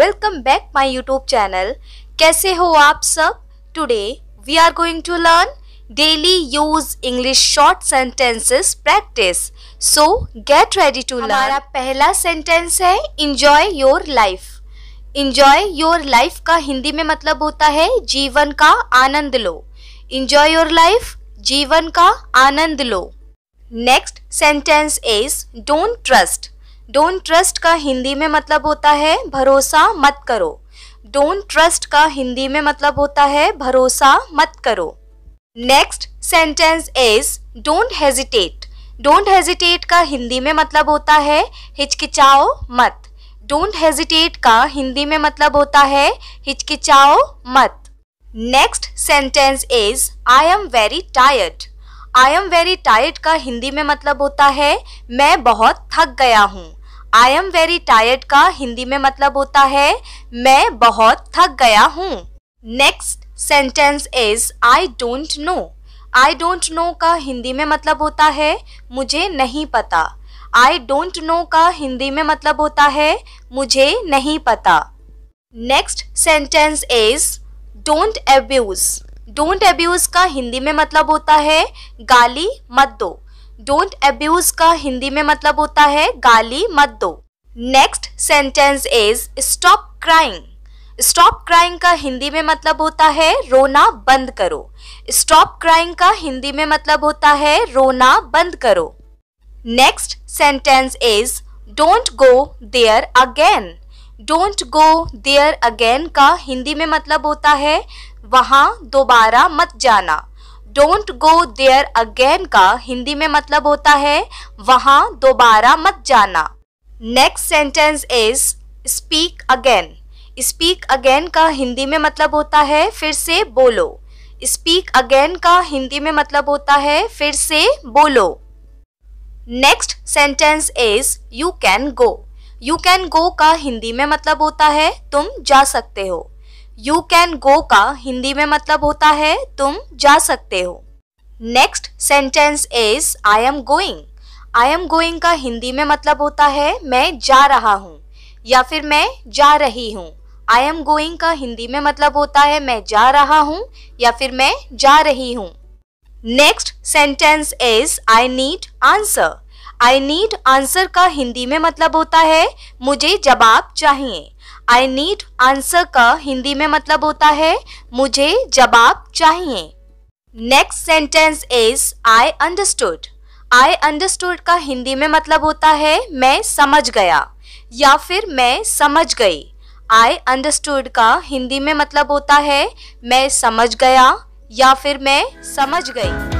welcome back my YouTube channel कैसे हो आप सब today we are going to learn daily use English short sentences practice so get ready to learn हमारा पहला sentence है enjoy your life enjoy your life का हिंदी में मतलब होता है जीवन का आनंद लो इंजॉय योर लाइफ जीवन का आनंद लो next sentence is don't trust don't trust का हिंदी में मतलब होता है भरोसा मत करो डोंट ट्रस्ट का हिंदी में मतलब होता है भरोसा मत करो next sentence is don't hesitate don't hesitate का हिंदी में मतलब होता है हिचकिचाओ मत डोंट हेजिटेट का हिंदी में मतलब होता है हिचकिचाओ मत next sentence is I am very tired I am very tired का हिंदी में मतलब होता है मैं बहुत थक गया हूँ आई एम वेरी टायर्ड का हिंदी में मतलब होता है मैं बहुत थक गया हूँ next sentence is I don't know I don't know का हिंदी में मतलब होता है मुझे नहीं पता आई डोंट नो का हिंदी में मतलब होता है मुझे नहीं पता next sentence is don't abuse don't abuse का हिंदी में मतलब होता है गाली मत दो डोंट अब्यूज का हिंदी में मतलब होता है गाली मत दो next sentence is stop crying stop crying का हिंदी में मतलब होता है रोना बंद करो स्टॉप क्राइंग का हिंदी में मतलब होता है रोना बंद करो next sentence is don't go there again don't go there again का हिंदी में मतलब होता है वहाँ दोबारा मत जाना डोंट गो देयर अगेन का हिंदी में मतलब होता है वहां दोबारा मत जाना next sentence is speak again speak again का हिंदी में मतलब होता है फिर से बोलो स्पीक अगेन का हिंदी में मतलब होता है फिर से बोलो next sentence is you can go you can go का हिंदी में मतलब होता है तुम जा सकते हो यू कैन गो का हिंदी में मतलब होता है तुम जा सकते हो next sentence is I am going I am going का हिंदी में मतलब होता है मैं जा रहा हूँ या फिर मैं जा रही हूँ आई एम गोइंग का हिंदी में मतलब होता है मैं जा रहा हूँ या फिर मैं जा रही हूँ next sentence is I need answer I need answer का हिंदी में मतलब होता है मुझे जवाब चाहिए आई नीड आंसर का हिंदी में मतलब होता है मुझे जवाब चाहिए next sentence is I understood I understood का हिंदी में मतलब होता है मैं समझ गया या फिर मैं समझ गई आई अंडरस्टूड का हिंदी में मतलब होता है मैं समझ गया या फिर मैं समझ गई